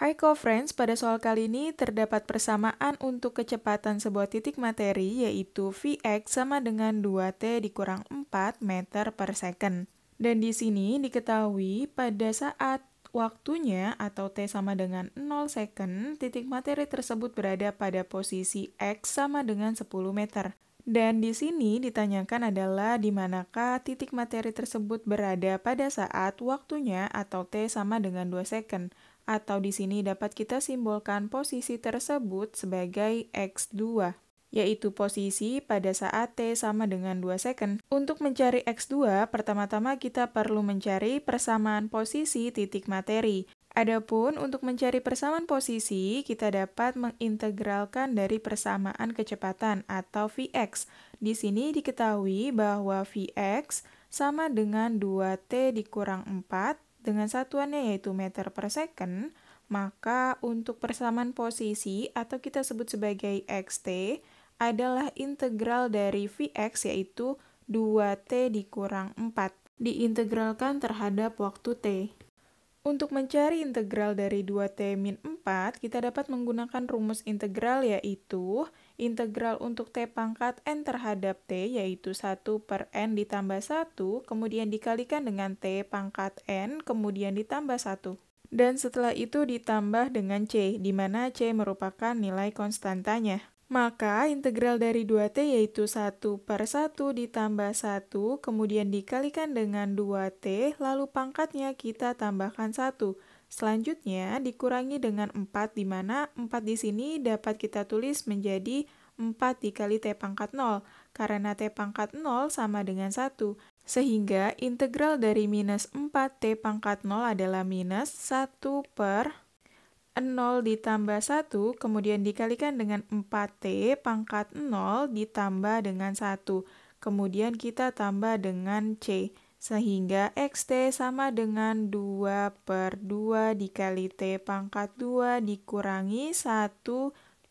Hai co-friends, pada soal kali ini terdapat persamaan untuk kecepatan sebuah titik materi yaitu Vx sama dengan 2T dikurang 4 meter per second. Dan di sini diketahui pada saat waktunya atau T sama dengan 0 second, titik materi tersebut berada pada posisi X sama dengan 10 meter. Dan di sini ditanyakan adalah di manakah titik materi tersebut berada pada saat waktunya atau T sama dengan 2 second atau di sini dapat kita simbolkan posisi tersebut sebagai X2 yaitu posisi pada saat T sama dengan 2 second. Untuk mencari X2, pertama-tama kita perlu mencari persamaan posisi titik materi. Adapun untuk mencari persamaan posisi, kita dapat mengintegralkan dari persamaan kecepatan atau Vx. Di sini diketahui bahwa Vx sama dengan 2T dikurang 4 dengan satuannya yaitu meter per second, maka untuk persamaan posisi atau kita sebut sebagai xt adalah integral dari Vx yaitu 2t dikurang 4 diintegralkan terhadap waktu t. Untuk mencari integral dari 2t min 4, kita dapat menggunakan rumus integral yaitu integral untuk t pangkat n terhadap t yaitu 1 per n ditambah 1, kemudian dikalikan dengan t pangkat n, kemudian ditambah 1. Dan setelah itu ditambah dengan c, di mana c merupakan nilai konstantanya. Maka integral dari 2t yaitu 1 per 1 ditambah 1, kemudian dikalikan dengan 2t, lalu pangkatnya kita tambahkan 1. Selanjutnya dikurangi dengan 4, di mana 4 di sini dapat kita tulis menjadi 4 dikali t pangkat 0, karena t pangkat 0 sama dengan 1. Sehingga integral dari minus 4t pangkat 0 adalah minus 1 per 0 ditambah 1 kemudian dikalikan dengan 4T pangkat 0 ditambah dengan 1. Kemudian kita tambah dengan C. Sehingga XT sama dengan 2 per 2 dikali T pangkat 2 dikurangi 1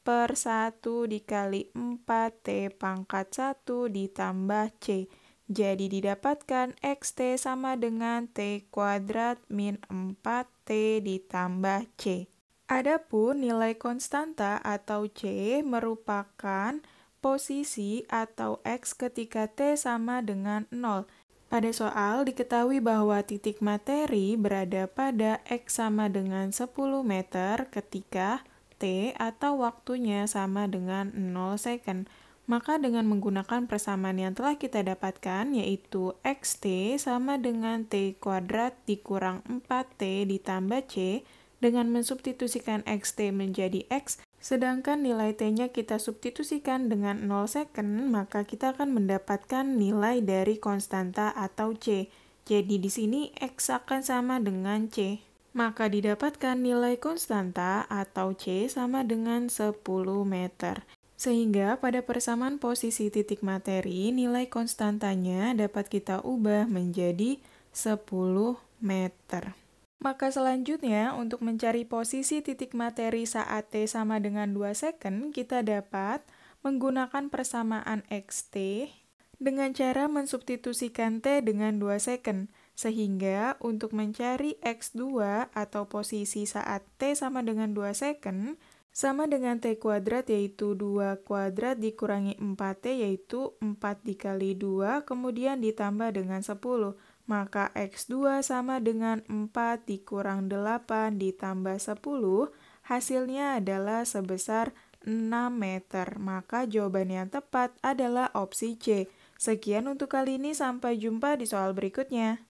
per 1 dikali 4T pangkat 1 ditambah C. Jadi didapatkan XT sama dengan T kuadrat min 4T ditambah C. Adapun nilai konstanta atau C merupakan posisi atau X ketika T sama dengan 0. Pada soal diketahui bahwa titik materi berada pada X sama dengan 10 meter ketika T atau waktunya sama dengan 0 second. Maka dengan menggunakan persamaan yang telah kita dapatkan yaitu XT sama dengan T kuadrat dikurang 4T ditambah C dengan mensubstitusikan xt menjadi x, sedangkan nilai t-nya kita substitusikan dengan 0 second, maka kita akan mendapatkan nilai dari konstanta atau c. Jadi di sini x akan sama dengan c. Maka didapatkan nilai konstanta atau c sama dengan 10 meter. Sehingga pada persamaan posisi titik materi, nilai konstantanya dapat kita ubah menjadi 10 meter. Maka selanjutnya, untuk mencari posisi titik materi saat T sama dengan 2 second, kita dapat menggunakan persamaan XT dengan cara mensubstitusikan T dengan 2 second. Sehingga untuk mencari X2 atau posisi saat T sama dengan 2 second, sama dengan T kuadrat yaitu 2 kuadrat dikurangi 4T yaitu 4 dikali 2 kemudian ditambah dengan 10 maka X2 sama dengan 4 dikurang 8 ditambah 10, hasilnya adalah sebesar 6 meter. Maka jawaban yang tepat adalah opsi C. Sekian untuk kali ini, sampai jumpa di soal berikutnya.